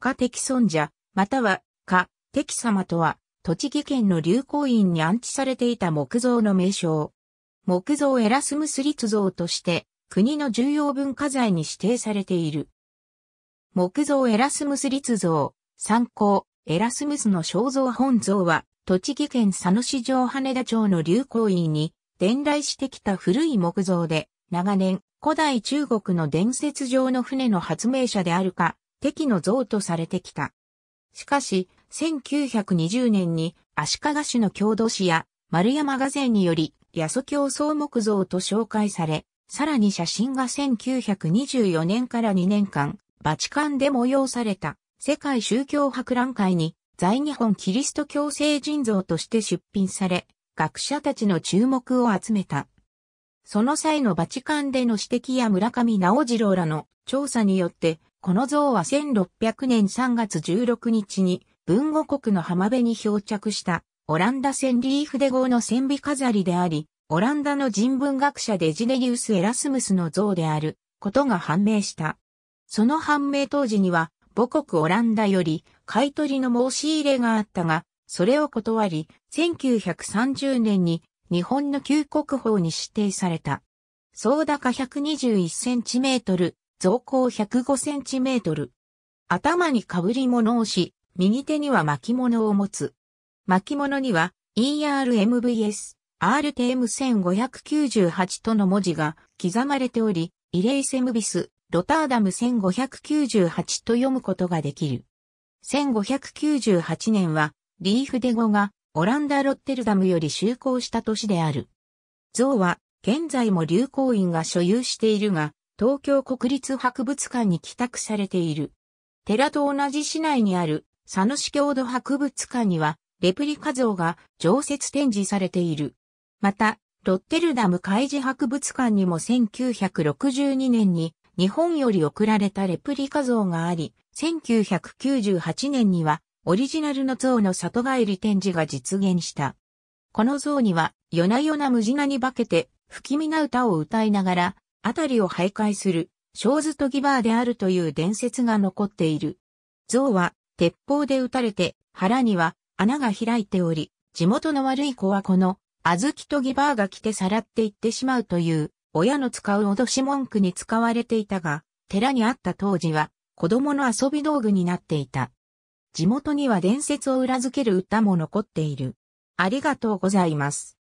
家敵尊者、または、家敵様とは、栃木県の流行院に安置されていた木造の名称。木造エラスムス立像として、国の重要文化財に指定されている。木造エラスムス立像、参考、エラスムスの肖像本像は、栃木県佐野市城羽田町の流行院に、伝来してきた古い木造で、長年、古代中国の伝説上の船の発明者であるか、敵の像とされてきた。しかし、1920年に足利市の郷土史や丸山画前により、八祖教総木像と紹介され、さらに写真が1924年から2年間、バチカンで催された世界宗教博覧会に在日本キリスト教聖人像として出品され、学者たちの注目を集めた。その際のバチカンでの指摘や村上直次郎らの調査によって、この像は1600年3月16日に文語国の浜辺に漂着したオランダ船リーフデ号の船尾飾りであり、オランダの人文学者デジネリウス・エラスムスの像であることが判明した。その判明当時には母国オランダより買取の申し入れがあったが、それを断り、1930年に日本の旧国宝に指定された。総高121センチメートル、造高 105cm。頭に被り物をし、右手には巻物を持つ。巻物には ERMVS、RTM1598 との文字が刻まれており、イレイセムビス、ロターダム1598と読むことができる。1598年は、リーフデゴがオランダ・ロッテルダムより就航した年である。像は、現在も流行員が所有しているが、東京国立博物館に帰宅されている。寺と同じ市内にある佐野市郷土博物館にはレプリカ像が常設展示されている。また、ロッテルダム海事博物館にも1962年に日本より送られたレプリカ像があり、1998年にはオリジナルの像の里帰り展示が実現した。この像には夜な夜な無事なに化けて不気味な歌を歌いながら辺りを徘徊する、ショーズトギバーであるという伝説が残っている。像は、鉄砲で撃たれて、腹には穴が開いており、地元の悪い子はこの、あずきとギバーが来てさらっていってしまうという、親の使う脅し文句に使われていたが、寺にあった当時は、子供の遊び道具になっていた。地元には伝説を裏付ける歌も残っている。ありがとうございます。